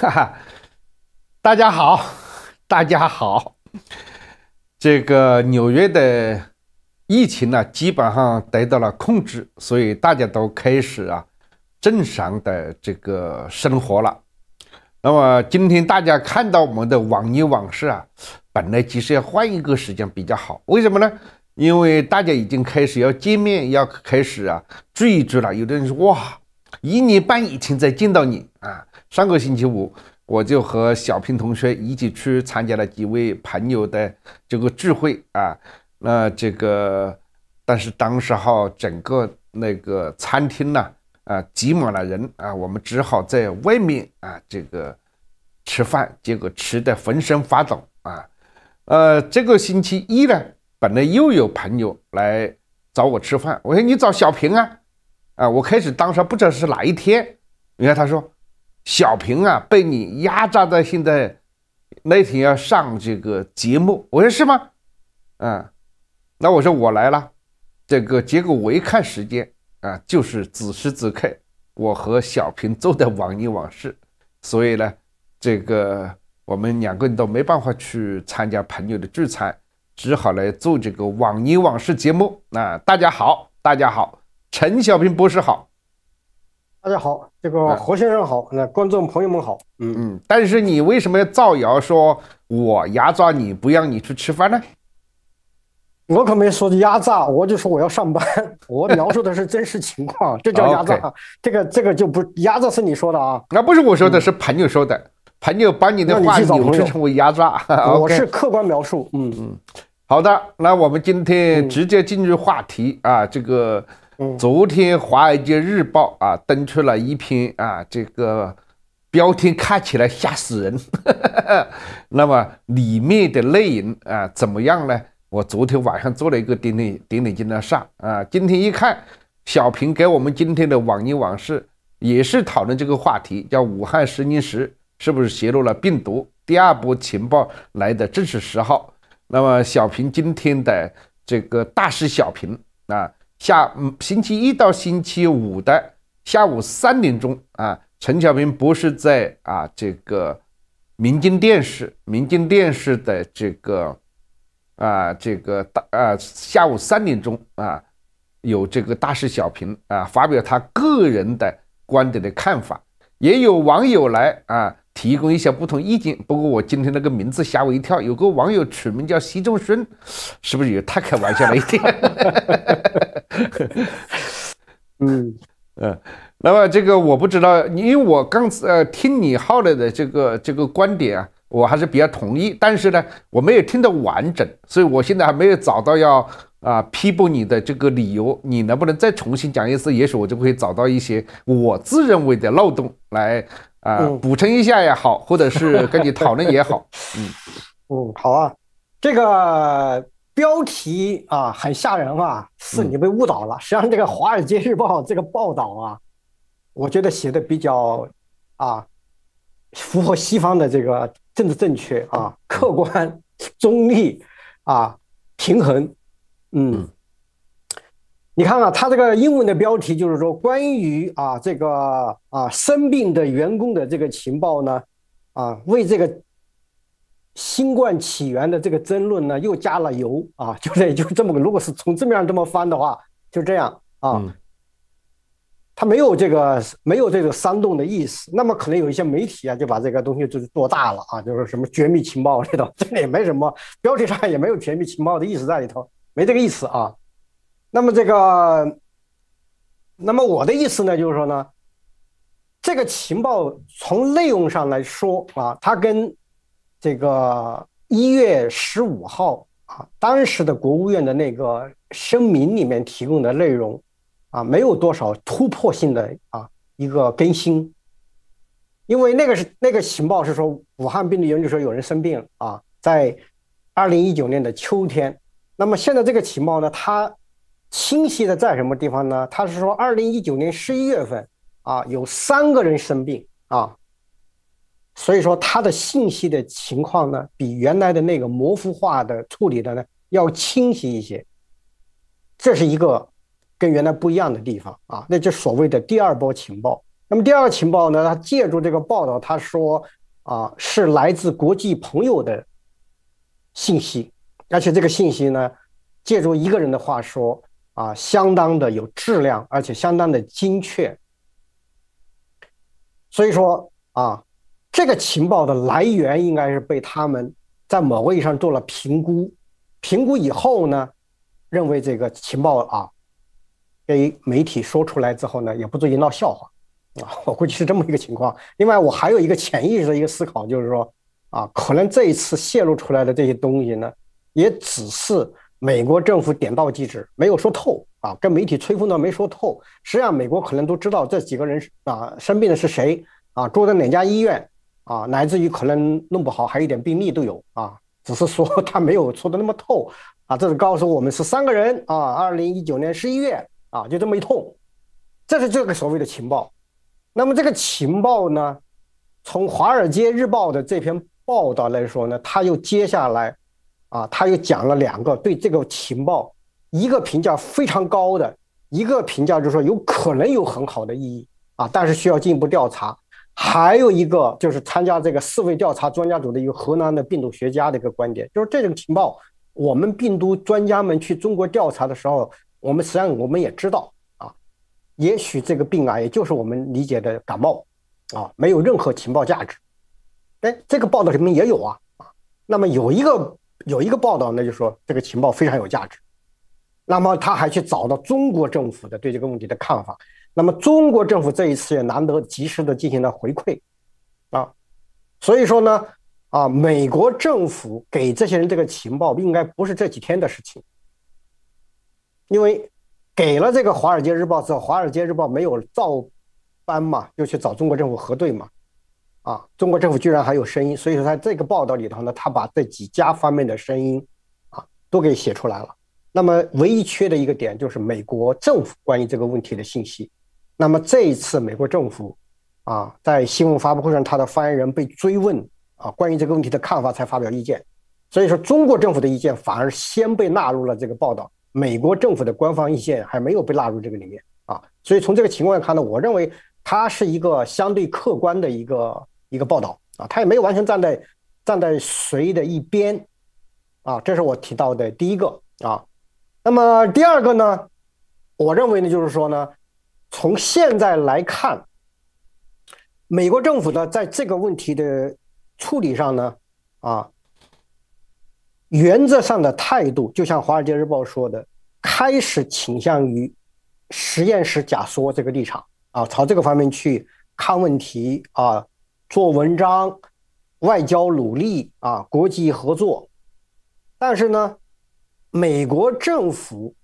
哈哈，大家好，大家好。这个纽约的疫情呢，基本上得到了控制，所以大家都开始啊正常的这个生活了。那么今天大家看到我们的网易往事啊，本来其实要换一个时间比较好，为什么呢？因为大家已经开始要见面，要开始啊聚一聚了。有的人说哇，一年半以前再见到你啊。上个星期五，我就和小平同学一起去参加了几位朋友的这个聚会啊。那这个，但是当时哈，整个那个餐厅呢，啊，挤满了人啊，我们只好在外面啊，这个吃饭，结果吃的浑身发抖啊。呃，这个星期一呢，本来又有朋友来找我吃饭，我说你找小平啊，啊，我开始当时不知道是哪一天，你看他说。小平啊，被你压榨到现在，那天要上这个节目，我说是吗？啊，那我说我来了，这个结果我一看时间啊，就是此时此刻，我和小平做的网易往事，所以呢，这个我们两个人都没办法去参加朋友的聚餐，只好来做这个网易往事节目。那大家好，大家好，陈小平博士好。大家好，这个何先生好，那观众朋友们好，嗯嗯。但是你为什么要造谣说我压榨你不让你去吃饭呢？我可没说压榨，我就说我要上班，我描述的是真实情况，这叫压榨。这个这个就不压榨是你说的啊？那不是我说的，是朋友说的，朋友把你的话扭曲成为压榨。我是客观描述，嗯嗯。好的，那我们今天直接进入话题啊，这个。昨天《华尔街日报》啊登出了一篇啊，这个标题看起来吓死人。那么里面的内容啊怎么样呢？我昨天晚上做了一个顶顶顶顶金的上啊，今天一看，小平给我们今天的网银往事也是讨论这个话题，叫武汉十年时是不是泄露了病毒？第二波情报来的正是时候。那么小平今天的这个大师小平啊。下星期一到星期五的下午三点钟啊，陈小平不是在啊这个，民进电视，民进电视的这个，啊这个大啊下午三点钟啊，有这个大师小平啊发表他个人的观点的看法，也有网友来啊。提供一些不同意见，不过我今天那个名字吓我一跳，有个网友取名叫习仲勋，是不是也太开玩笑了一点？嗯 嗯，那么这个我不知道，因为我刚呃听你号来的这个这个观点啊，我还是比较同意，但是呢，我没有听得完整，所以我现在还没有找到要啊批驳你的这个理由，你能不能再重新讲一次？也许我就可以找到一些我自认为的漏洞来。啊，补充一下也好，或者是 跟你讨论也好。嗯嗯，好啊，这个标题啊很吓人啊，是你被误导了。实际上，这个《华尔街日报》这个报道啊，我觉得写的比较啊，符合西方的这个政治正确啊，客观、中立啊，平衡。嗯。你看啊，他这个英文的标题就是说，关于啊这个啊生病的员工的这个情报呢，啊为这个新冠起源的这个争论呢又加了油啊，就这就这么个。如果是从字面上这么翻的话，就这样啊，他没有这个没有这个煽动的意思。那么可能有一些媒体啊就把这个东西就是做大了啊，就是什么绝密情报这种，这也没什么，标题上也没有绝密情报的意思在里头，没这个意思啊。那么这个，那么我的意思呢，就是说呢，这个情报从内容上来说啊，它跟这个一月十五号啊，当时的国务院的那个声明里面提供的内容啊，没有多少突破性的啊一个更新，因为那个是那个情报是说武汉病例，研究所有人生病啊，在二零一九年的秋天，那么现在这个情报呢，它。清晰的在什么地方呢？他是说，二零一九年十一月份啊，有三个人生病啊，所以说他的信息的情况呢，比原来的那个模糊化的处理的呢要清晰一些。这是一个跟原来不一样的地方啊，那就所谓的第二波情报。那么第二个情报呢，他借助这个报道，他说啊，是来自国际朋友的信息，而且这个信息呢，借助一个人的话说。啊，相当的有质量，而且相当的精确。所以说啊，这个情报的来源应该是被他们在某个意义上做了评估，评估以后呢，认为这个情报啊，给媒体说出来之后呢，也不至于闹笑话啊。我估计是这么一个情况。另外，我还有一个潜意识的一个思考，就是说啊，可能这一次泄露出来的这些东西呢，也只是。美国政府点到即止，没有说透啊，跟媒体吹风的没说透。实际上，美国可能都知道这几个人啊生病的是谁啊，住的哪家医院啊，乃至于可能弄不好还有一点病例都有啊，只是说 他没有说的那么透啊。这是告诉我们是三个人啊，二零一九年十一月啊，就这么一通，这是这个所谓的情报。那么这个情报呢，从《华尔街日报》的这篇报道来说呢，他又接下来。啊，他又讲了两个对这个情报，一个评价非常高的，一个评价就是说有可能有很好的意义啊，但是需要进一步调查。还有一个就是参加这个四位调查专家组的一个河南的病毒学家的一个观点，就是这种情报，我们病毒专家们去中国调查的时候，我们实际上我们也知道啊，也许这个病啊，也就是我们理解的感冒啊，没有任何情报价值。哎，这个报道里面也有啊啊，那么有一个。有一个报道，那就说这个情报非常有价值。那么他还去找到中国政府的对这个问题的看法。那么中国政府这一次也难得及时的进行了回馈，啊，所以说呢，啊，美国政府给这些人这个情报应该不是这几天的事情，因为给了这个《华尔街日报》之后，《华尔街日报》没有照搬嘛，又去找中国政府核对嘛。啊，中国政府居然还有声音，所以说在这个报道里头呢，他把这几家方面的声音，啊，都给写出来了。那么唯一缺的一个点就是美国政府关于这个问题的信息。那么这一次美国政府，啊，在新闻发布会上，他的发言人被追问，啊，关于这个问题的看法才发表意见。所以说，中国政府的意见反而先被纳入了这个报道，美国政府的官方意见还没有被纳入这个里面啊。所以从这个情况来看呢，我认为。它是一个相对客观的一个一个报道啊，它也没有完全站在站在谁的一边啊，这是我提到的第一个啊。那么第二个呢，我认为呢，就是说呢，从现在来看，美国政府呢，在这个问题的处理上呢，啊，原则上的态度，就像《华尔街日报》说的，开始倾向于实验室假说这个立场。啊，朝这个方面去看问题啊，做文章，外交努力啊，国际合作。但是呢，美国政府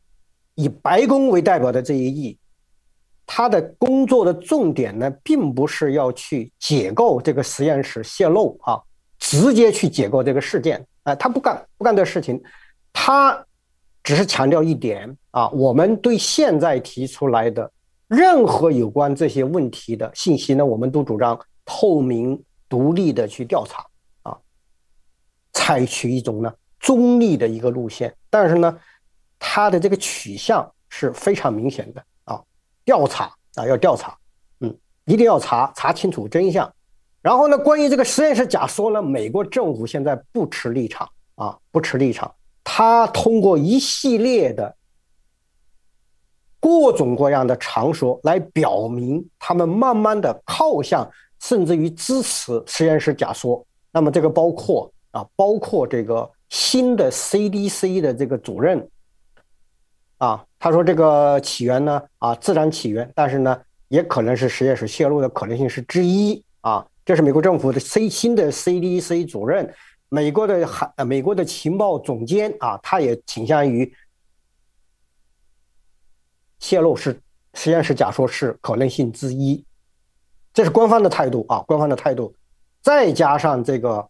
以白宫为代表的这一翼，他的工作的重点呢，并不是要去解构这个实验室泄露啊，直接去解构这个事件啊，他不干不干这事情，他只是强调一点啊，我们对现在提出来的。任何有关这些问题的信息呢，我们都主张透明、独立的去调查啊，采取一种呢中立的一个路线。但是呢，它的这个取向是非常明显的啊，调查啊要调查，嗯，一定要查查清楚真相。然后呢，关于这个实验室假说呢，美国政府现在不持立场啊，不持立场，他通过一系列的。各种各样的场所来表明，他们慢慢的靠向，甚至于支持实验室假说。那么这个包括啊，包括这个新的 CDC 的这个主任，啊，他说这个起源呢啊，自然起源，但是呢，也可能是实验室泄露的可能性是之一啊。这是美国政府的 C 新的 CDC 主任，美国的海呃、美国的情报总监啊，他也倾向于。泄露是实验室假说是可能性之一，这是官方的态度啊。官方的态度，再加上这个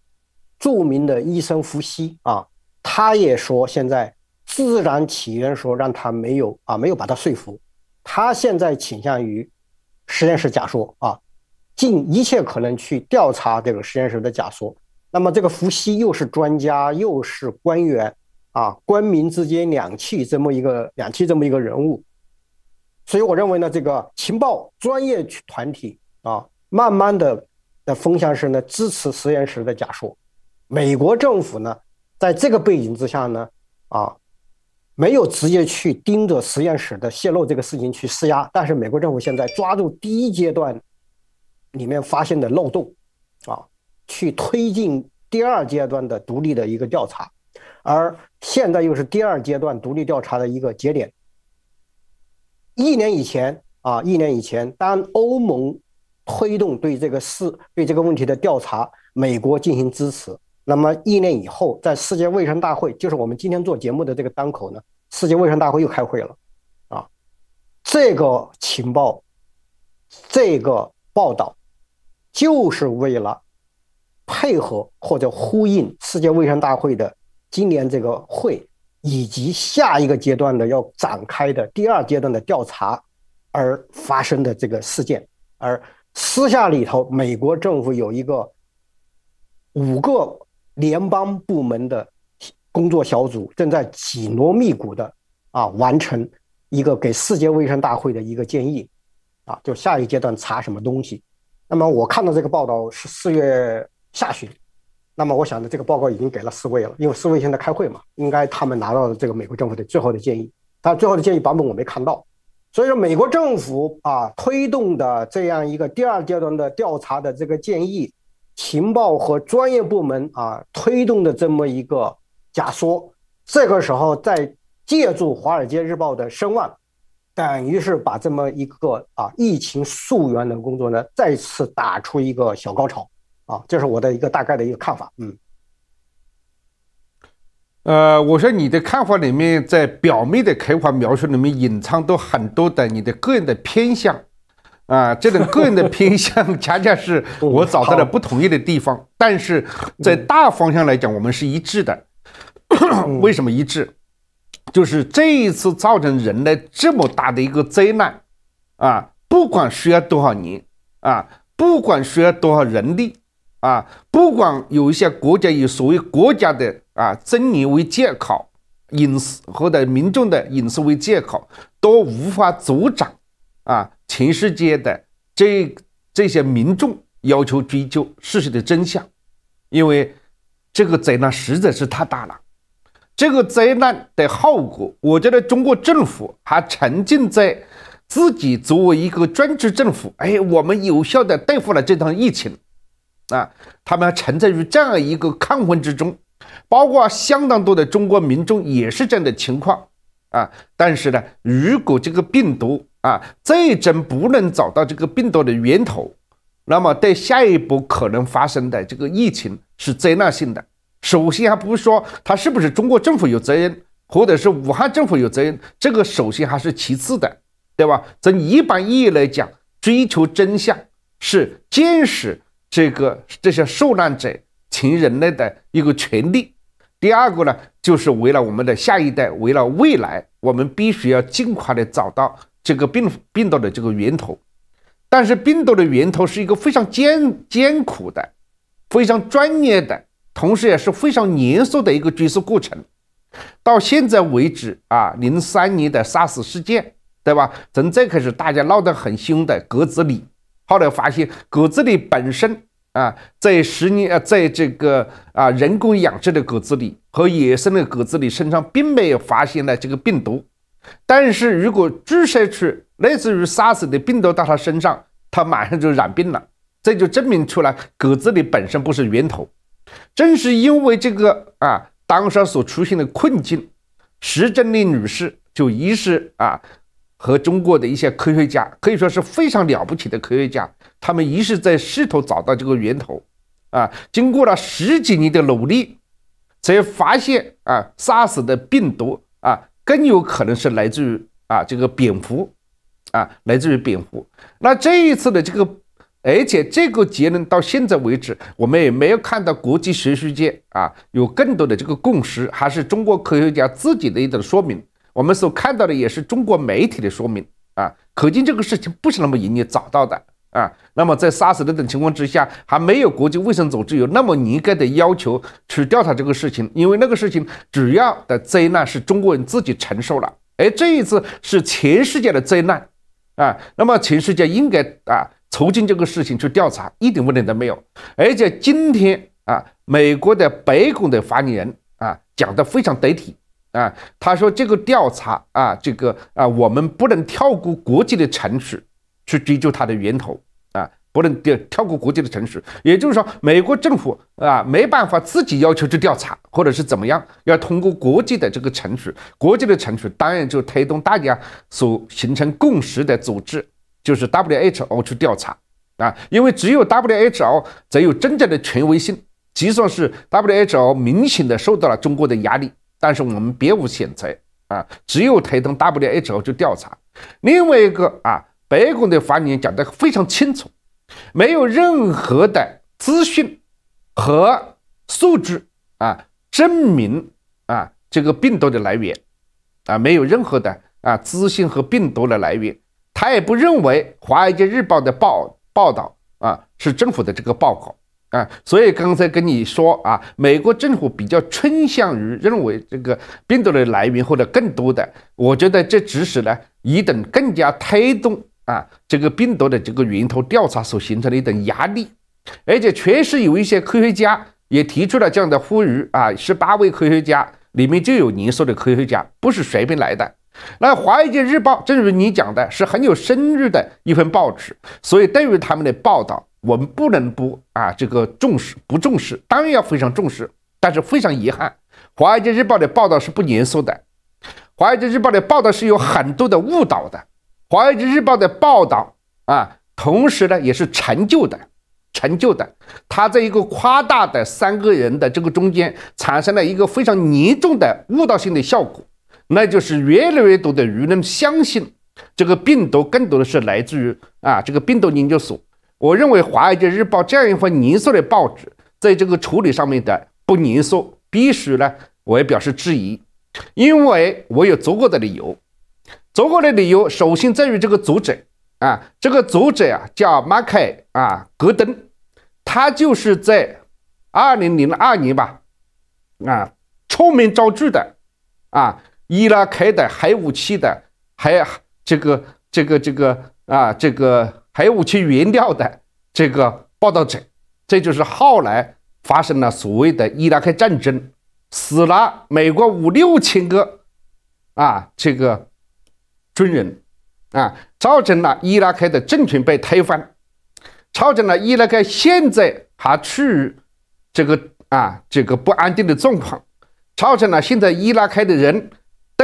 著名的医生伏羲啊，他也说现在自然起源说让他没有啊，没有把他说服。他现在倾向于实验室假说啊，尽一切可能去调查这个实验室的假说。那么这个伏羲又是专家又是官员啊，官民之间两气这么一个两气这么一个人物。所以我认为呢，这个情报专业团体啊，慢慢的的风向是呢支持实验室的假说。美国政府呢，在这个背景之下呢，啊，没有直接去盯着实验室的泄露这个事情去施压，但是美国政府现在抓住第一阶段里面发现的漏洞，啊，去推进第二阶段的独立的一个调查，而现在又是第二阶段独立调查的一个节点。一年以前啊，一年以前，当欧盟推动对这个事、对这个问题的调查，美国进行支持。那么一年以后，在世界卫生大会，就是我们今天做节目的这个当口呢，世界卫生大会又开会了，啊，这个情报、这个报道，就是为了配合或者呼应世界卫生大会的今年这个会。以及下一个阶段的要展开的第二阶段的调查，而发生的这个事件，而私下里头，美国政府有一个五个联邦部门的工作小组正在紧锣密鼓的啊完成一个给世界卫生大会的一个建议，啊，就下一阶段查什么东西。那么我看到这个报道是四月下旬。那么我想呢，这个报告已经给了四位了，因为四位现在开会嘛，应该他们拿到了这个美国政府的最后的建议。但最后的建议版本我没看到，所以说美国政府啊推动的这样一个第二阶段的调查的这个建议，情报和专业部门啊推动的这么一个假说，这个时候再借助《华尔街日报》的声望，等于是把这么一个啊疫情溯源的工作呢再次打出一个小高潮。啊，这是我的一个大概的一个看法。嗯，呃，我说你的看法里面，在表面的刻画描述里面，隐藏着很多的你的个人的偏向。啊，这种个人的偏向，恰恰是我找到了不同意的地方。但是在大方向来讲，我们是一致的。为什么一致？就是这一次造成人类这么大的一个灾难，啊，不管需要多少年，啊，不管需要多少人力。啊，不管有一些国家以所谓国家的啊尊严为借口，隐私或者民众的隐私为借口，都无法阻挡啊全世界的这这些民众要求追究事实的真相，因为这个灾难实在是太大了，这个灾难的后果，我觉得中国政府还沉浸在自己作为一个专制政府，哎，我们有效的对付了这场疫情。啊，他们还沉在于这样一个亢奋之中，包括相当多的中国民众也是这样的情况啊。但是呢，如果这个病毒啊，最终不能找到这个病毒的源头，那么对下一波可能发生的这个疫情是灾难性的。首先，还不是说他是不是中国政府有责任，或者是武汉政府有责任，这个首先还是其次的，对吧？从一般意义来讲，追求真相是见识。这个这些受难者，求人类的一个权利。第二个呢，就是为了我们的下一代，为了未来，我们必须要尽快的找到这个病病毒的这个源头。但是病毒的源头是一个非常艰艰苦的、非常专业的，同时也是非常严肃的一个追溯过程。到现在为止啊，零三年的 SARS 事件，对吧？从最开始大家闹得很凶的格子里。后来发现狗子里本身啊，在十年啊，在这个啊人工养殖的狗子里和野生的狗子里身上并没有发现了这个病毒，但是如果注射出类似于 SARS 的病毒到它身上，它马上就染病了，这就证明出来狗子里本身不是源头。正是因为这个啊，当时所出现的困境，石珍丽女士就于是啊。和中国的一些科学家可以说是非常了不起的科学家，他们一直在试图找到这个源头，啊，经过了十几年的努力，才发现啊，SARS 的病毒啊，更有可能是来自于啊这个蝙蝠，啊，来自于蝙蝠。那这一次的这个，而且这个结论到现在为止，我们也没有看到国际学术界啊有更多的这个共识，还是中国科学家自己的一种说明。我们所看到的也是中国媒体的说明啊，可见这个事情不是那么容易找到的啊。那么在杀死的等情况之下，还没有国际卫生组织有那么严格的要求去调查这个事情，因为那个事情主要的灾难是中国人自己承受了，而这一次是全世界的灾难啊。那么全世界应该啊促进这个事情去调查，一点问题都没有。而且今天啊，美国的白宫的发言人啊讲的非常得体。啊，他说这个调查啊，这个啊，我们不能跳过国际的程序去追究它的源头啊，不能跳跳过国际的程序。也就是说，美国政府啊，没办法自己要求去调查，或者是怎么样，要通过国际的这个程序，国际的程序当然就推动大家所形成共识的组织，就是 WHO 去调查啊，因为只有 WHO 才有真正的权威性，即使是 WHO 明显的受到了中国的压力。但是我们别无选择啊，只有推动 WHO 去调查。另外一个啊，白宫的发言人讲得非常清楚，没有任何的资讯和数据啊证明啊这个病毒的来源啊没有任何的啊资讯和病毒的来源，他也不认为《华尔街日报》的报报道啊是政府的这个报告。啊，所以刚才跟你说啊，美国政府比较倾向于认为这个病毒的来源或者更多的，我觉得这只是呢一种更加推动啊这个病毒的这个源头调查所形成的一种压力，而且确实有一些科学家也提出了这样的呼吁啊，十八位科学家里面就有您说的科学家，不是随便来的。那《华尔街日报》正如你讲的，是很有声誉的一份报纸，所以对于他们的报道，我们不能不啊这个重视，不重视当然要非常重视，但是非常遗憾，《华尔街日报》的报道是不严肃的，《华尔街日报》的报道是有很多的误导的，《华尔街日报》的报道啊，同时呢也是陈旧的，陈旧的，它在一个夸大的三个人的这个中间，产生了一个非常严重的误导性的效果。那就是越来越多的舆论相信，这个病毒更多的是来自于啊这个病毒研究所。我认为《华尔街日报》这样一份严肃的报纸，在这个处理上面的不严肃，必须呢，我也表示质疑，因为我有足够的理由。足够的理由，首先在于这个作者啊，这个作者啊叫马凯啊戈登，他就是在二零零二年吧啊臭名昭著的啊。伊拉克的核武器的，还这个这个这个啊，这个核武器原料的这个报道者，这就是后来发生了所谓的伊拉克战争，死了美国五六千个啊，这个军人啊，造成了伊拉克的政权被推翻，造成了伊拉克现在还处于这个啊这个不安定的状况，造成了现在伊拉克的人。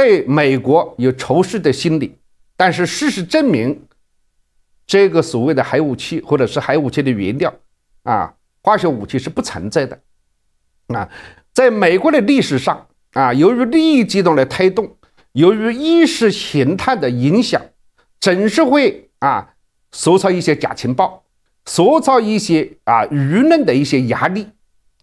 对美国有仇视的心理，但是事实证明，这个所谓的核武器或者是核武器的原料啊，化学武器是不存在的。啊，在美国的历史上啊，由于利益集团的推动，由于意识形态的影响，总是会啊，塑造一些假情报，塑造一些啊舆论的一些压力，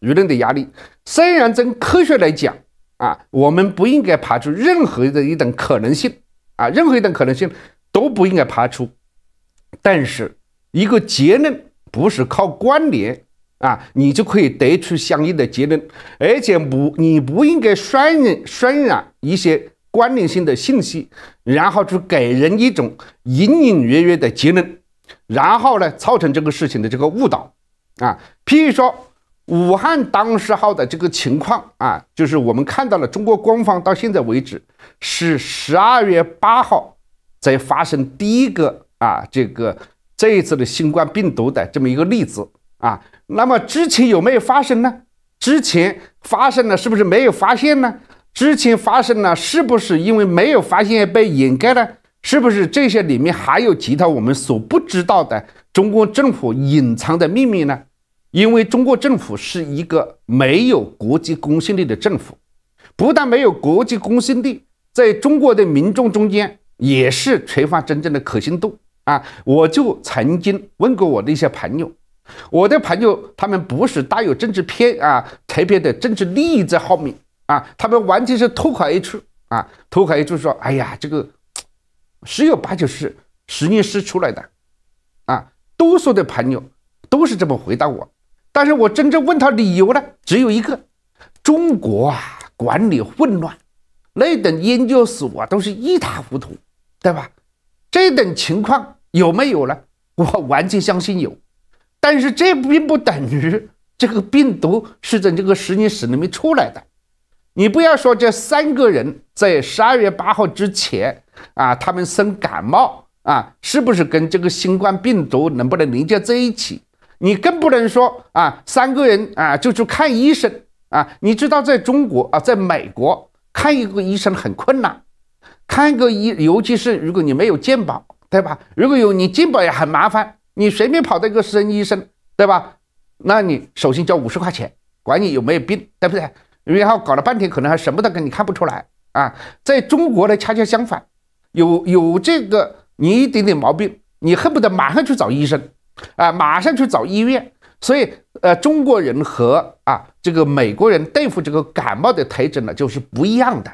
舆论的压力。虽然从科学来讲，啊，我们不应该排除任何的一种可能性啊，任何一种可能性都不应该排除。但是，一个结论不是靠关联啊，你就可以得出相应的结论，而且不你不应该渲染渲染一些关联性的信息，然后去给人一种隐隐约约的结论，然后呢，造成这个事情的这个误导啊，譬如说。武汉当时号的这个情况啊，就是我们看到了中国官方到现在为止是十二月八号才发生第一个啊这个这一次的新冠病毒的这么一个例子啊。那么之前有没有发生呢？之前发生了，是不是没有发现呢？之前发生了，是不是因为没有发现被掩盖了？是不是这些里面还有其他我们所不知道的中国政府隐藏的秘密呢？因为中国政府是一个没有国际公信力的政府，不但没有国际公信力，在中国的民众中间也是缺乏真正的可信度啊！我就曾经问过我的一些朋友，我的朋友他们不是带有政治偏啊，特别的政治利益在后面啊，他们完全是脱口而出啊，脱口而出说：“哎呀，这个十有八九是实验室出来的啊！”多数的朋友都是这么回答我。但是我真正问他理由呢，只有一个：中国啊，管理混乱，那等研究所啊，都是一塌糊涂，对吧？这等情况有没有呢？我完全相信有。但是这并不等于这个病毒是在这个实验室里面出来的。你不要说这三个人在十二月八号之前啊，他们生感冒啊，是不是跟这个新冠病毒能不能连接在一起？你更不能说啊，三个人啊就去看医生啊！你知道，在中国啊，在美国看一个医生很困难，看个医，尤其是如果你没有健保，对吧？如果有你健保也很麻烦，你随便跑到一个私人医生，对吧？那你首先交五十块钱，管你有没有病，对不对？然后搞了半天，可能还什么都跟你看不出来啊！在中国呢，恰恰相反，有有这个你一点点毛病，你恨不得马上去找医生。啊，马上去找医院。所以，呃，中国人和啊这个美国人对付这个感冒的特征呢，就是不一样的。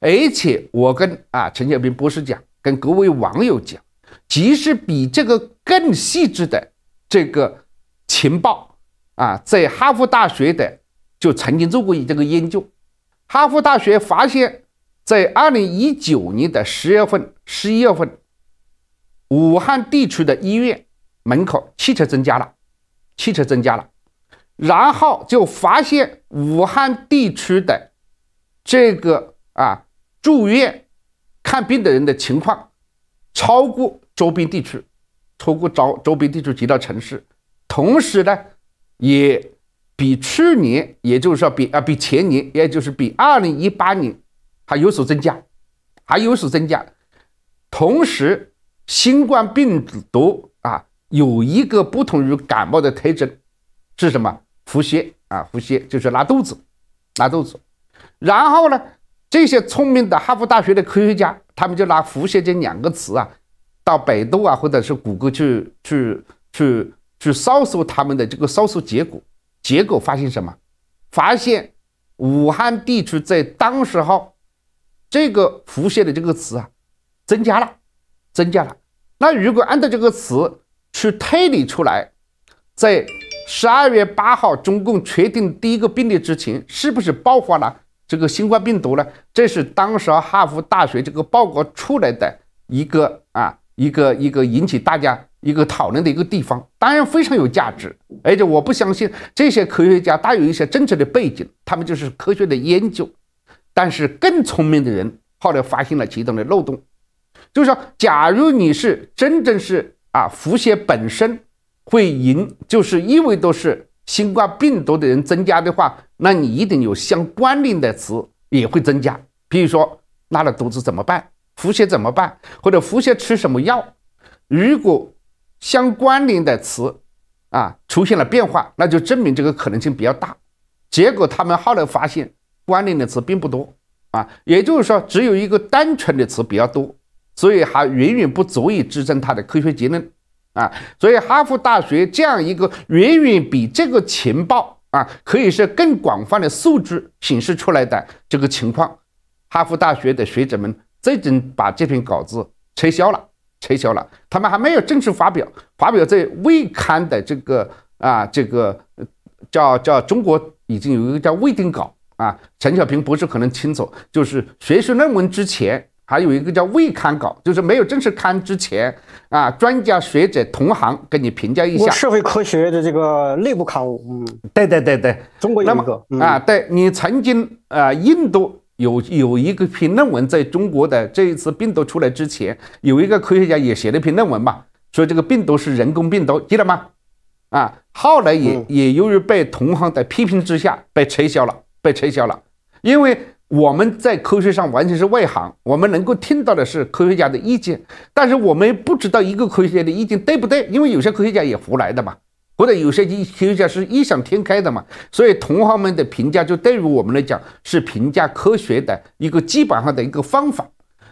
而且，我跟啊陈小斌博士讲，跟各位网友讲，即使比这个更细致的这个情报啊，在哈佛大学的就曾经做过一个研究。哈佛大学发现，在二零一九年的十月份、十一月份，武汉地区的医院。门口汽车增加了，汽车增加了，然后就发现武汉地区的这个啊住院看病的人的情况超过周边地区，超过周周边地区其他城市，同时呢也比去年，也就是说比啊比前年，也就是比二零一八年还有所增加，还有所增加，同时新冠病毒。有一个不同于感冒的特征是什么？腹泻啊，腹泻就是拉肚子，拉肚子。然后呢，这些聪明的哈佛大学的科学家，他们就拿腹泻这两个词啊，到百度啊，或者是谷歌去去去去搜索他们的这个搜索结果，结果发现什么？发现武汉地区在当时候，这个腹泻的这个词啊，增加了，增加了。那如果按照这个词，去推理出来，在十二月八号中共确定第一个病例之前，是不是爆发了这个新冠病毒呢？这是当时哈佛大学这个报告出来的一个啊，一个一个引起大家一个讨论的一个地方，当然非常有价值。而且我不相信这些科学家大有一些政治的背景，他们就是科学的研究。但是更聪明的人后来发现了其中的漏洞，就是说，假如你是真正是。啊，腹泻本身会引，就是意味着是新冠病毒的人增加的话，那你一定有相关联的词也会增加。比如说拉了肚子怎么办？腹泻怎么办？或者腹泻吃什么药？如果相关联的词啊出现了变化，那就证明这个可能性比较大。结果他们后来发现关联的词并不多啊，也就是说只有一个单纯的词比较多。所以还远远不足以支撑他的科学结论，啊，所以哈佛大学这样一个远远比这个情报啊，可以是更广泛的数据显示出来的这个情况，哈佛大学的学者们最终把这篇稿子撤销了，撤销了，他们还没有正式发表，发表在未刊的这个啊，这个叫叫中国已经有一个叫未定稿啊，陈小平博士可能清楚，就是学术论文之前。还有一个叫未刊稿，就是没有正式刊之前啊，专家学者同行跟你评价一下。社会科学的这个内部刊物，嗯，对对对对，中国有一个啊，对你曾经啊，印度有有一个篇论文，在中国的这一次病毒出来之前，有一个科学家也写了一篇论文嘛，说这个病毒是人工病毒，记得吗？啊，后来也也由于被同行的批评之下被撤销了，被撤销了，因为。我们在科学上完全是外行，我们能够听到的是科学家的意见，但是我们不知道一个科学家的意见对不对，因为有些科学家也胡来的嘛，或者有些科学家是异想天开的嘛，所以同行们的评价就对于我们来讲是评价科学的一个基本上的一个方法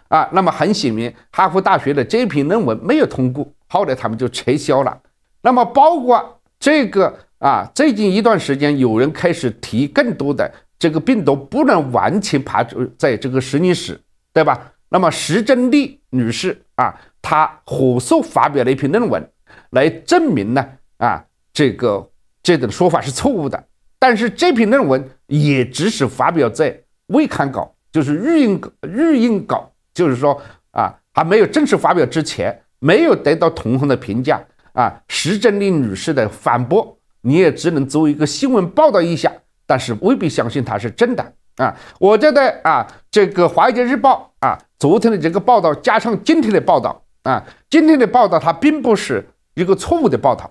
啊。那么很显明，哈佛大学的这篇论文没有通过，后来他们就撤销了。那么包括这个啊，最近一段时间有人开始提更多的。这个病毒不能完全排除在这个实验室，对吧？那么石正丽女士啊，她火速发表了一篇论文来证明呢啊，这个这种说法是错误的。但是这篇论文也只是发表在未刊稿，就是预印预印稿，就是说啊，还没有正式发表之前，没有得到同行的评价啊。石正丽女士的反驳，你也只能作为一个新闻报道一下。但是未必相信它是真的啊！我觉得啊，这个《华尔街日报》啊，昨天的这个报道加上今天的报道啊，今天的报道它并不是一个错误的报道，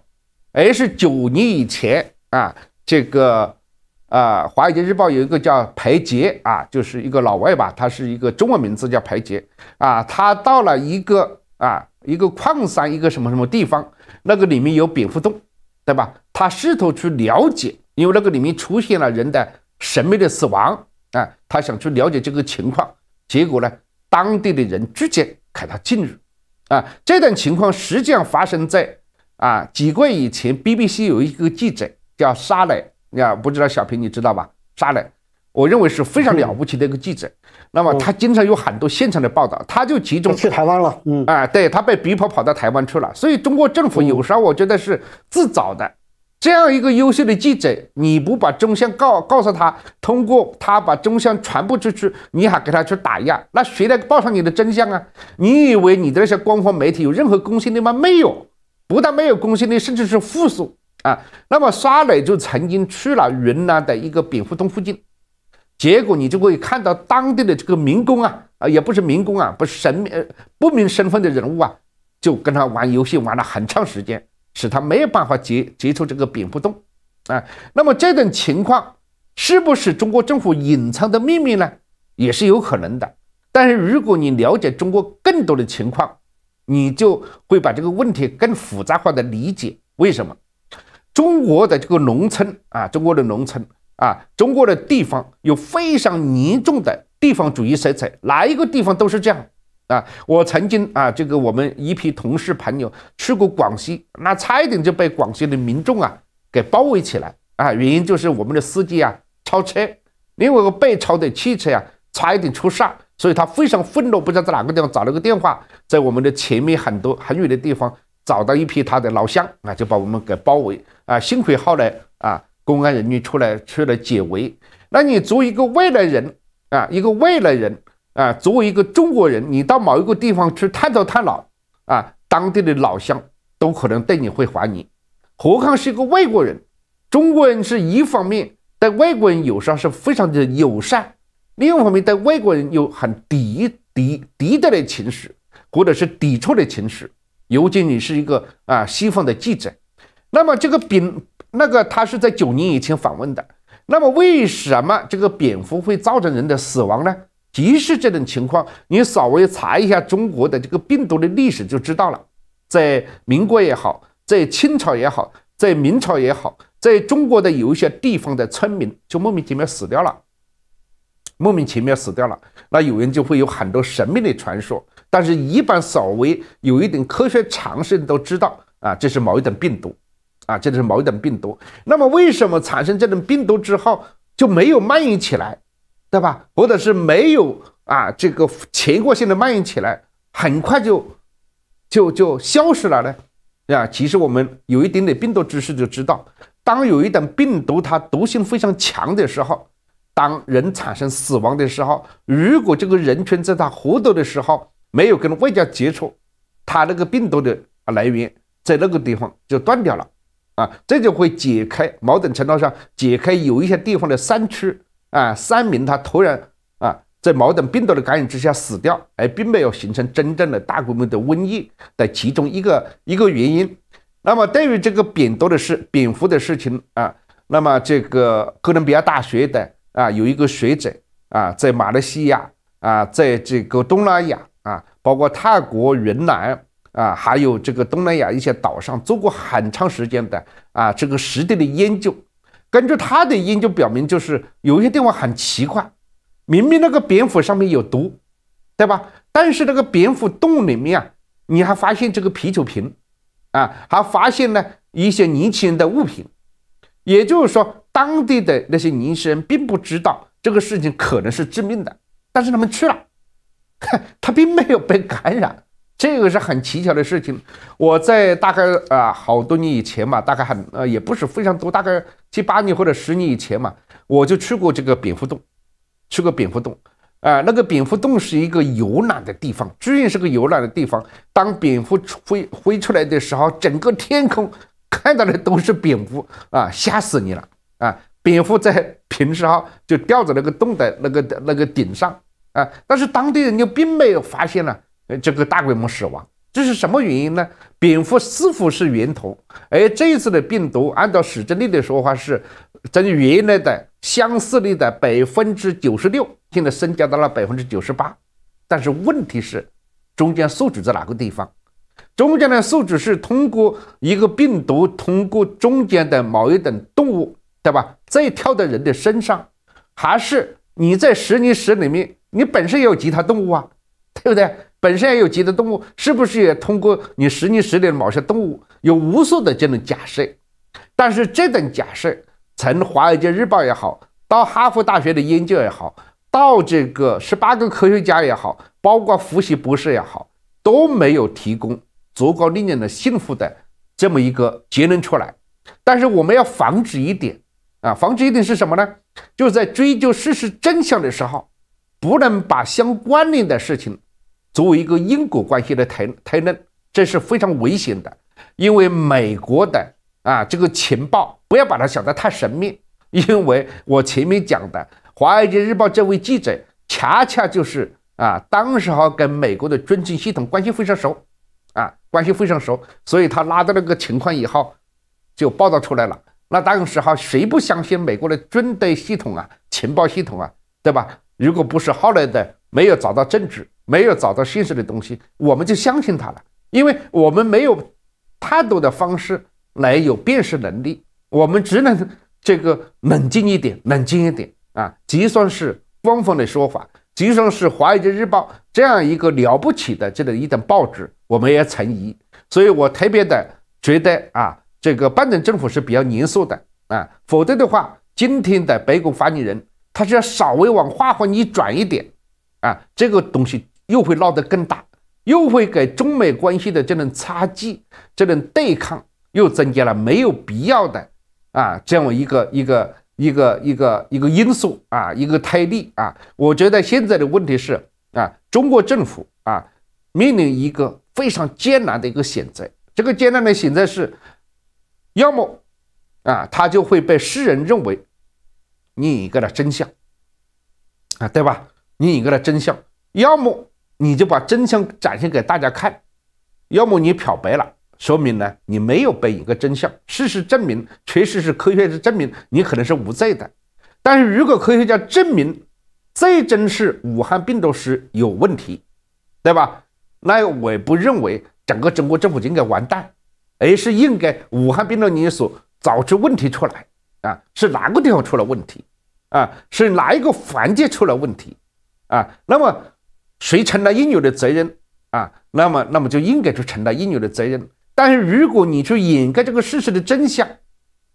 而是九年以前啊，这个啊，《华尔街日报》有一个叫裴杰啊，就是一个老外吧，他是一个中文名字叫裴杰啊，他到了一个啊，一个矿山，一个什么什么地方，那个里面有蝙蝠洞，对吧？他试图去了解。因为那个里面出现了人的神秘的死亡，啊，他想去了解这个情况，结果呢，当地的人拒绝开他进入，啊，这种情况实际上发生在啊，几个月以前，BBC 有一个记者叫沙磊，啊，不知道小平你知道吧？沙磊，我认为是非常了不起的一个记者，那么他经常有很多现场的报道，他就集中去台湾了，嗯，啊，对他被逼迫跑到台湾去了，所以中国政府有时候我觉得是自找的。这样一个优秀的记者，你不把真相告告诉他，通过他把真相传播出去，你还给他去打压，那谁来报上你的真相啊？你以为你的那些官方媒体有任何公信力吗？没有，不但没有公信力，甚至是负数啊。那么沙磊就曾经去了云南的一个蝙蝠洞附近，结果你就会看到当地的这个民工啊，啊，也不是民工啊，不是神秘、不明身份的人物啊，就跟他玩游戏玩了很长时间。使他没有办法接接触这个蝙蝠洞，啊，那么这种情况是不是中国政府隐藏的秘密呢？也是有可能的。但是如果你了解中国更多的情况，你就会把这个问题更复杂化的理解。为什么中国的这个农村啊，中国的农村啊，中国的地方有非常严重的地方主义色彩，哪一个地方都是这样。啊，我曾经啊，这个我们一批同事朋友去过广西，那差一点就被广西的民众啊给包围起来啊。原因就是我们的司机啊超车，另外一个被超的汽车呀差一点出事，所以他非常愤怒，不知道在哪个地方找了个电话，在我们的前面很多很远的地方找到一批他的老乡啊，就把我们给包围啊。幸亏后来啊，公安人员出来出了解围。那你作为一个外来人啊，一个外来人。啊，作为一个中国人，你到某一个地方去探头探脑，啊，当地的老乡都可能对你会怀疑。何况是一个外国人？中国人是一方面对外国人友善是非常的友善，另一方面对外国人有很敌敌敌对的情绪，或者是抵触的情绪。尤其你是一个啊西方的记者，那么这个蝙那个他是在九年以前访问的，那么为什么这个蝙蝠会造成人的死亡呢？即使这种情况，你稍微查一下中国的这个病毒的历史就知道了。在民国也好，在清朝也好，在明朝也好，在中国的有一些地方的村民就莫名其妙死掉了，莫名其妙死掉了。那有人就会有很多神秘的传说。但是，一般稍微有一点科学常识都知道啊，这是某一种病毒啊，这就是某一种病毒。那么，为什么产生这种病毒之后就没有蔓延起来？对吧？或者是没有啊？这个全国性的蔓延起来，很快就就就消失了呢？啊，其实我们有一点点病毒知识就知道，当有一种病毒它毒性非常强的时候，当人产生死亡的时候，如果这个人群在它活动的时候没有跟外界接触，它那个病毒的来源在那个地方就断掉了，啊，这就会解开某种程度上解开有一些地方的山区。啊，三名他突然啊，在某种病毒的感染之下死掉，而并没有形成真正的大规模的瘟疫的其中一个一个原因。那么对于这个病毒的事，蝙蝠的事情啊，那么这个哥伦比亚大学的啊，有一个学者啊，在马来西亚啊，在这个东南亚啊，包括泰国、云南啊，还有这个东南亚一些岛上做过很长时间的啊，这个实地的研究。根据他的研究表明，就是有一些地方很奇怪，明明那个蝙蝠上面有毒，对吧？但是那个蝙蝠洞里面啊，你还发现这个啤酒瓶，啊，还发现了一些年轻人的物品，也就是说，当地的那些年轻人并不知道这个事情可能是致命的，但是他们去了，他并没有被感染。这个是很蹊跷的事情。我在大概啊好多年以前嘛，大概很呃也不是非常多，大概七八年或者十年以前嘛，我就去过这个蝙蝠洞，去过蝙蝠洞。啊，那个蝙蝠洞是一个游览的地方，居然是个游览的地方。当蝙蝠飞飞出来的时候，整个天空看到的都是蝙蝠啊，吓死你了啊！蝙蝠在平时哈就吊在那个洞的那个那个顶上啊，但是当地人就并没有发现呢。呃，这个大规模死亡，这是什么原因呢？蝙蝠似乎是源头，而这一次的病毒，按照史珍丽的说法是，从原来的相似率的百分之九十六，现在增加到了百分之九十八。但是问题是，中间数据在哪个地方？中间的数据是通过一个病毒通过中间的某一等动物，对吧？再跳到人的身上，还是你在实验室里面，你本身也有其他动物啊，对不对？本身也有几的动物，是不是也通过你十年、十年的某些动物有无数的这种假设？但是这等假设，从华尔街日报也好，到哈佛大学的研究也好，到这个十八个科学家也好，包括福西博士也好，都没有提供足够令人信服的这么一个结论出来。但是我们要防止一点啊，防止一点是什么呢？就是在追究事实真相的时候，不能把相关联的事情。作为一个因果关系的推推论，这是非常危险的，因为美国的啊这个情报不要把它想得太神秘，因为我前面讲的《华尔街日报》这位记者，恰恰就是啊当时哈跟美国的军情系统关系非常熟啊，关系非常熟，所以他拿到那个情况以后就报道出来了。那当时哈谁不相信美国的军队系统啊、情报系统啊，对吧？如果不是后来的没有找到证据。没有找到现实的东西，我们就相信他了，因为我们没有太多的方式来有辨识能力，我们只能这个冷静一点，冷静一点啊。即算是官方的说法，即算是《华尔街日报》这样一个了不起的这样一等报纸，我们也存疑。所以我特别的觉得啊，这个拜登政府是比较严肃的啊，否则的话，今天的白宫发言人他是要稍微往话风一转一点啊，这个东西。又会闹得更大，又会给中美关系的这种差距、这种对抗又增加了没有必要的啊，这样一个一个一个一个一个因素啊，一个推力啊。我觉得现在的问题是啊，中国政府啊面临一个非常艰难的一个选择，这个艰难的选择是，要么啊，他就会被世人认为另一个的真相啊，对吧？另一个的真相，要么。你就把真相展现给大家看，要么你漂白了，说明呢你没有背一个真相。事实证明，确实是科学是证明，你可能是无罪的。但是如果科学家证明最真是武汉病毒是有问题，对吧？那我不认为整个中国政府应该完蛋，而是应该武汉病毒研究所找出问题出来啊，是哪个地方出了问题啊？是哪一个环节出了问题啊？那么。谁承担应有的责任啊？那么，那么就应该去承担应有的责任。但是，如果你去掩盖这个事实的真相，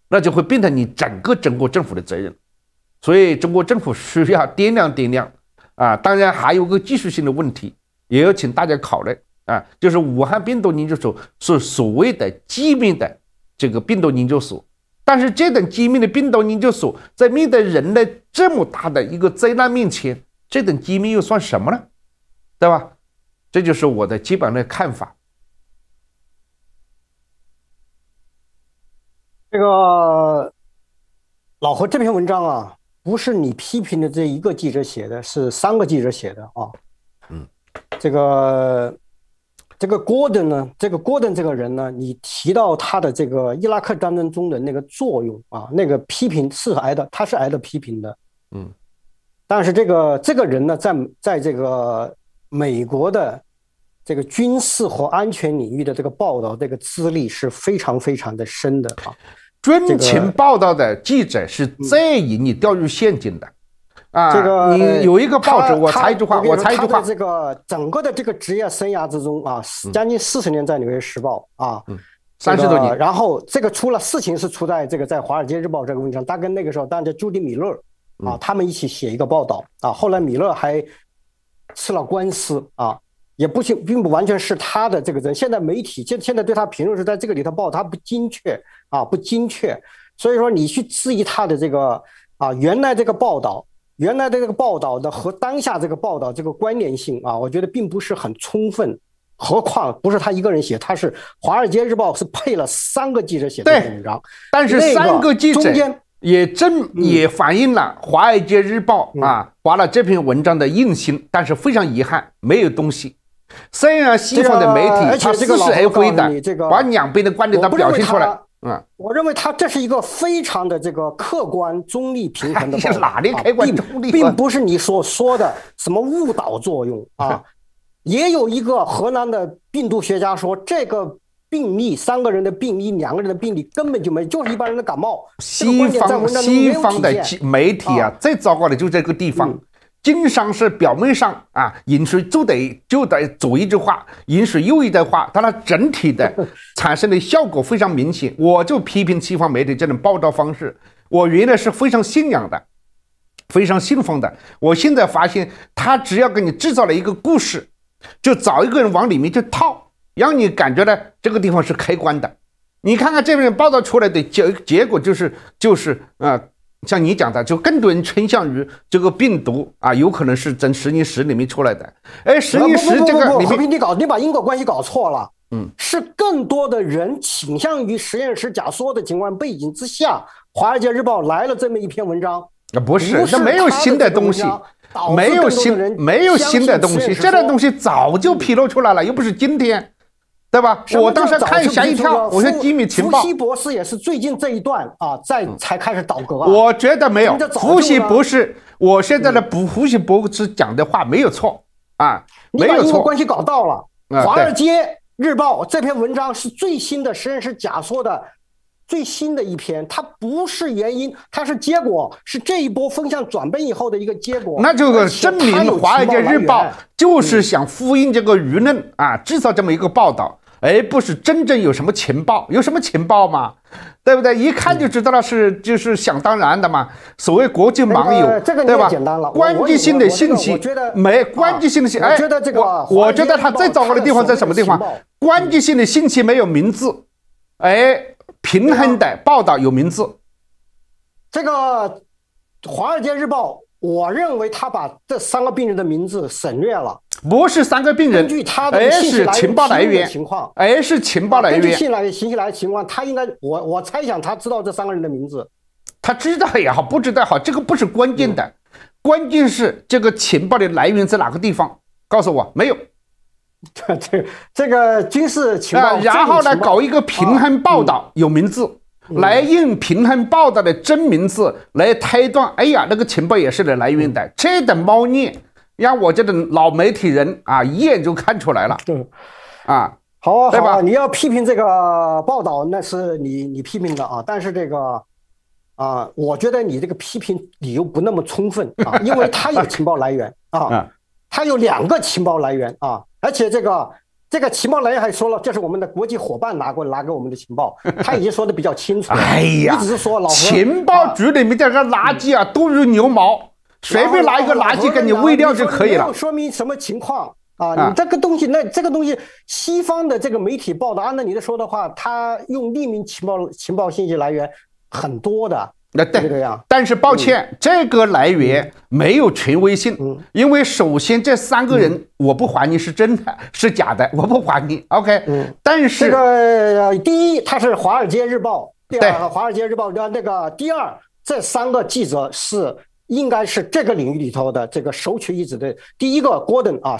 那就会变成你整个中国政府的责任。所以，中国政府需要掂量掂量啊！当然，还有个技术性的问题，也要请大家考虑啊，就是武汉病毒研究所是所谓的机密的这个病毒研究所。但是，这等机密的病毒研究所在面对人类这么大的一个灾难面前，这等机密又算什么呢？对吧？这就是我的基本的看法。这个老何这篇文章啊，不是你批评的这一个记者写的，是三个记者写的啊。嗯。这个这个郭登呢，这个郭登这个人呢，你提到他的这个伊拉克战争中的那个作用啊，那个批评是挨的，他是挨的批评的。嗯。但是这个这个人呢，在在这个。美国的这个军事和安全领域的这个报道，这个资历是非常非常的深的啊。军情报道的记者是最容易掉入陷阱的啊。这个有一个报纸，我猜一句话，我猜一句话。这个整个的这个职业生涯之中啊，将近四十年在《纽约时报》啊，三十多年。然后这个出了事情是出在这个在《华尔街日报》这个问题上，他跟那个时候，当然在朱迪米勒啊他们一起写一个报道啊，后来米勒还。吃了官司啊，也不行，并不完全是他的这个责任。现在媒体现现在对他评论是在这个里头报，他不精确啊，不精确。所以说你去质疑他的这个啊，原来这个报道，原来的这个报道的和当下这个报道这个关联性啊，我觉得并不是很充分。何况不是他一个人写，他是《华尔街日报》是配了三个记者写的文章，但是三个中间。也正也反映了《华尔街日报》啊，发了这篇文章的用心，但是非常遗憾，没有东西。虽然西方的媒体，而且个实黑灰的把两边的观点都表现出来。嗯，我认为他这是一个非常的这个客观、中立、平衡的报道，立？并不是你所说的什么误导作用啊。也有一个河南的病毒学家说这个。病例三个人的病例，两个人的病例根本就没，就是一般人的感冒。西方西方的媒体啊，最糟糕的就是这个地方。经常是表面上啊，引出就得就得左一句话，引水右一段话，它整体的 产生的效果非常明显。我就批评西方媒体这种报道方式。我原来是非常信仰的，非常信奉的，我现在发现他只要给你制造了一个故事，就找一个人往里面去套。让你感觉呢，这个地方是开关的。你看看这篇报道出来的结结果就是就是，呃，像你讲的，就更多人倾向于这个病毒啊，有可能是从实验室里面出来的。哎，实验室这个你你搞你把因果关系搞错了。嗯，是更多的人倾向于实验室假说的情况背景之下，《华尔街日报》来了这么一篇文章。那不是，那没有新的东西，没有新，没有新的东西，这段东西早就披露出来了，又不是今天。对吧？我当时看吓一跳，我说：“机密情报，伏羲博士也是最近这一段啊，在才开始倒戈啊。”我觉得没有伏羲博士，我现在的伏伏羲博士讲的话没有错啊，没有错。关系搞到了《华尔街日报》这篇文章是最新的，实际上是假说的最新的一篇，它不是原因，它是结果，是这一波风向转变以后的一个结果。那就证明《华尔街日报》就是想呼应这个舆论啊，制造这么一个报道。而不是真正有什么情报，有什么情报嘛，对不对？一看就知道那是就是想当然的嘛。所谓国际网友，这个简单了，关键性的信息没，关键性的信。哎，我觉得这个，我觉得他最糟糕的地方在什么地方？关键性的信息没有名字，哎，平衡的报道有名字。这个《华尔街日报》。我认为他把这三个病人的名字省略了，不是三个病人，根据他的信息来，新西兰情况，而是情报来源。信来信息来的情况，他应该，我我猜想，他知道这三个人的名字，他知道也好，不知道也好，这个不是关键的，关键是这个情报的来源在哪个地方？告诉我，没有，这这这个军事情报，然后呢，搞一个平衡报道，有名字。来用平衡报道的真名字来推断，哎呀，那个情报也是有来源的，这等猫腻，让我这种老媒体人啊，一眼就看出来了。对，啊，好啊，对吧？你要批评这个报道，那是你你批评的啊，但是这个，啊，我觉得你这个批评理由不那么充分啊，因为他有情报来源啊，他 有两个情报来源啊，而且这个。这个情报来源还说了，这是我们的国际伙伴拿过来拿给我们的情报，他已经说的比较清楚了。哎呀，你只是说老情报局里面这个垃圾啊多如牛毛，随便拿一个垃圾给你喂掉就可以了。说明什么情况啊？你这个东西，那这个东西，西方的这个媒体报道，按照你的说的话，他用匿名情报情报信息来源很多的。那对，的呀。但是抱歉，这个来源没有权威性。嗯，因为首先这三个人我不还你是真的，是假的我不还你。OK，嗯，但是这个第一他是华尔街日报，对，华尔街日报的那个第二，这三个记者是应该是这个领域里头的这个首屈一指的。第一个 Gordon 啊，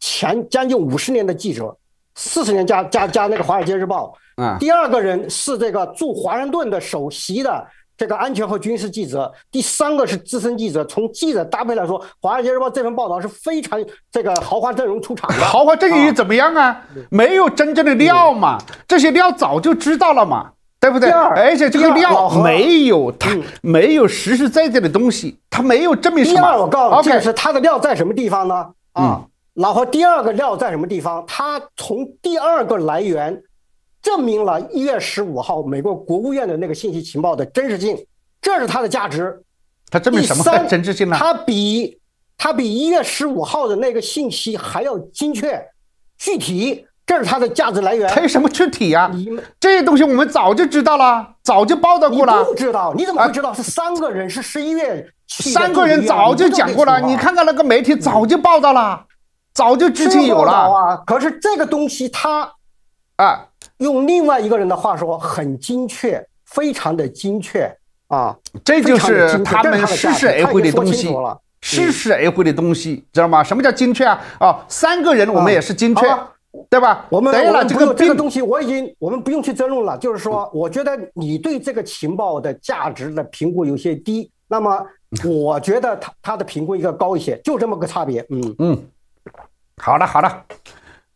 前将近五十年的记者，四十年加加加那个华尔街日报，嗯，第二个人是这个驻华盛顿的首席的。这个安全和军事记者，第三个是资深记者。从记者搭配来说，《华尔街日报》这份报道是非常这个豪华阵容出场的。豪华阵容怎么样啊？没有真正的料嘛？这些料早就知道了嘛？对不对？而且这个料没有它没有实实在在的东西，它没有证明什么。第二，我告诉你 o 是它的料在什么地方呢？啊，然后第二个料在什么地方？它从第二个来源。证明了一月十五号美国国务院的那个信息情报的真实性，这是它的价值。它证明什么真实性呢？它比它比一月十五号的那个信息还要精确、具体，这是它的价值来源。还有什么具体呀？这些东西我们早就知道了，早就报道过了。不知道你怎么会知道？是三个人，是十一月。三个人早就讲过了，你看看那个媒体早就报道了，早就知情有了。啊？可是这个东西它，啊，用另外一个人的话说，很精确，非常的精确啊！这就是他们实事求是的东西，实事求是的东西，知道吗？什么叫精确啊？啊，三个人我们也是精确，对吧？我们得了这个这个东西，我已经我们不用去争论了。就是说，我觉得你对这个情报的价值的评估有些低，那么 我觉得他他的评估应该高一些，就这么个差别。嗯嗯，好的好的。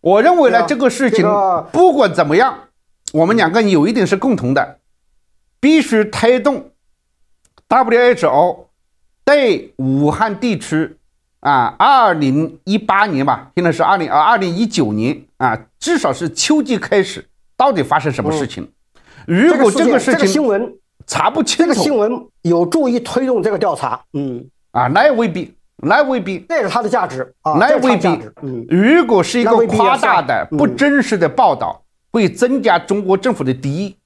我认为呢，这个事情不管怎么样，我们两个有一点是共同的，必须推动 WHO 对武汉地区啊，二零一八年吧，现在是二零二二零一九年啊，至少是秋季开始，到底发生什么事情？如果这个事情这个新闻查不清楚，这个新闻有助于推动这个调查。嗯，啊，那也未必。那未必，那是它的价值啊。那未必，嗯，如果是一个夸大的、不真实的报道，会增加中国政府的敌意，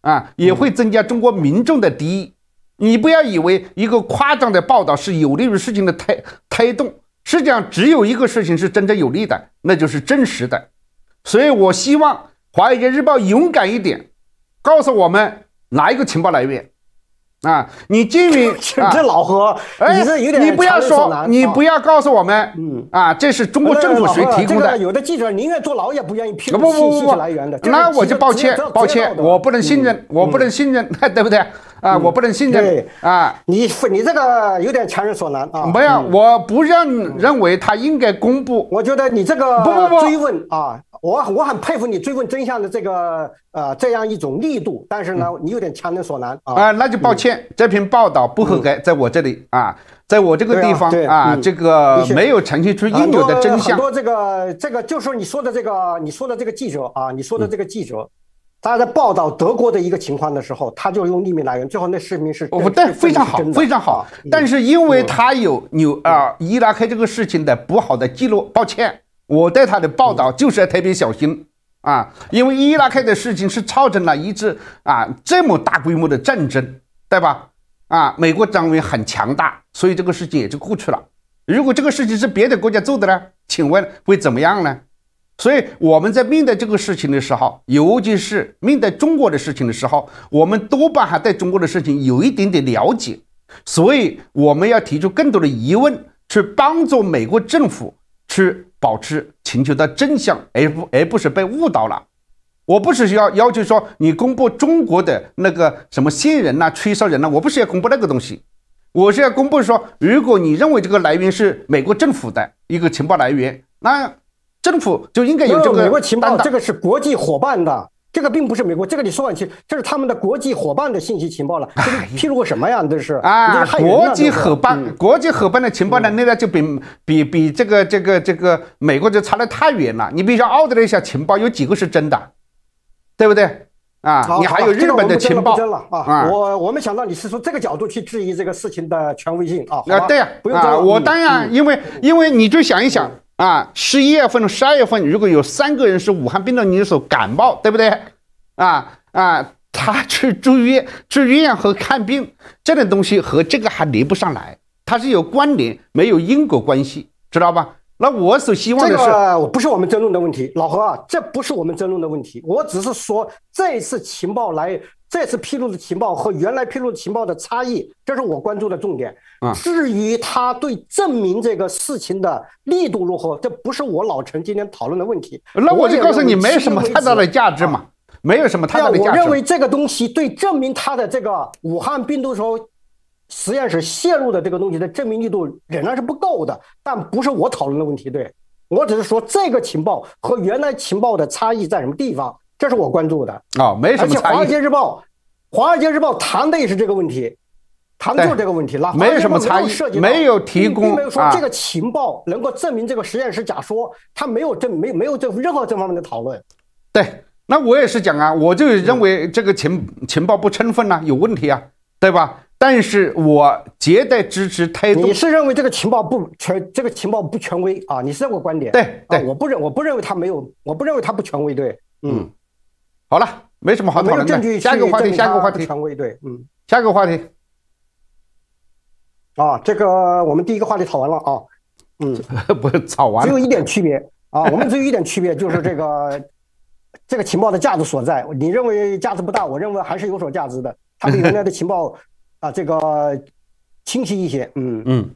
啊，也会增加中国民众的敌意。你不要以为一个夸张的报道是有利于事情的推推动，实际上只有一个事情是真正有利的，那就是真实的。所以，我希望《华尔街日报》勇敢一点，告诉我们哪一个情报来源。啊，你精明，这老何，你这有点，你不要说，你不要告诉我们，嗯，啊，这是中国政府谁提供的？有的记者宁愿坐牢也不愿意披露信息来源的。那我就抱歉，抱歉，我不能信任，我不能信任，对不对？啊，我不能信任你啊！你你这个有点强人所难啊！没有，我不认认为他应该公布。我觉得你这个不追问啊，我我很佩服你追问真相的这个呃这样一种力度。但是呢，你有点强人所难啊！啊，那就抱歉，这篇报道不合格，在我这里啊，在我这个地方啊，这个没有呈现出应有的真相。很多这个这个就是你说的这个你说的这个记者啊，你说的这个记者。他在报道德国的一个情况的时候，他就用匿名来源，最后那视频是不对，非常好，非常好。但是因为他有纽啊伊拉克这个事情的不好的记录，抱歉，我对他的报道就是要特别小心啊，因为伊拉克的事情是造成了一次啊这么大规模的战争，对吧？啊，美国张威很强大，所以这个事情也就过去了。如果这个事情是别的国家做的呢？请问会怎么样呢？所以我们在面对这个事情的时候，尤其是面对中国的事情的时候，我们多半还对中国的事情有一点点了解，所以我们要提出更多的疑问，去帮助美国政府去保持请求的正向，而不而不是被误导了。我不是要要求说你公布中国的那个什么线人呐、吹哨人呐，我不是要公布那个东西，我是要公布说，如果你认为这个来源是美国政府的一个情报来源，那。政府就应该有这个。美国情报，这个是国际伙伴的，这个并不是美国，这个你说完去，这是他们的国际伙伴的信息情报了。这个披露过什么呀？这是啊，国际伙伴，国际伙伴的情报呢，那个就比比比这个这个这个美国就差得太远了。你比如说澳大利亚情报有几个是真的，对不对？啊，你还有日本的情报，啊！我我没想到你是从这个角度去质疑这个事情的权威性啊。啊，对呀，啊，我当然，因为因为你就想一想。啊，十一月份、十二月份，如果有三个人是武汉病毒，你所感冒，对不对？啊啊，他去 住院、住院和看病，这点东西和这个还离不上来，它是有关联，没有因果关系，知道吧？那我所希望的是，个不是我们争论的问题，老何啊，这不是我们争论的问题，我只是说这一次情报来。这次披露的情报和原来披露的情报的差异，这是我关注的重点。至于他对证明这个事情的力度如何，这不是我老陈今天讨论的问题。那我就告诉你，没什么太大的价值嘛，没有什么太大的价值。我认为这个东西对证明他的这个武汉病毒所实验室泄露的这个东西的证明力度仍然是不够的，但不是我讨论的问题。对我只是说这个情报和原来情报的差异在什么地方。这是我关注的啊，没什么华尔街日报，华尔街日报谈的也是这个问题，谈就这个问题了，没有什么差异。没有没有提供，并没有说这个情报能够证明这个实验室假说，他没有证，没没有这任何这方面的讨论。对，那我也是讲啊，我就认为这个情情报不充分呐，有问题啊，对吧？但是我绝对支持态度。你是认为这个情报不全，这个情报不权威啊？你是这个观点？对，对，我不认，我不认为他没有，我不认为他不权威。对，嗯。好了，没什么好讨论的。下一个话题，下一个话题，对，嗯，下一个话题。啊，这个我们第一个话题吵完了啊，嗯，不是完了，只有一点区别啊，我们只有一点区别，就是这个 这个情报的价值所在。你认为价值不大，我认为还是有所价值的，它比原来的情报啊，这个清晰一些，嗯嗯。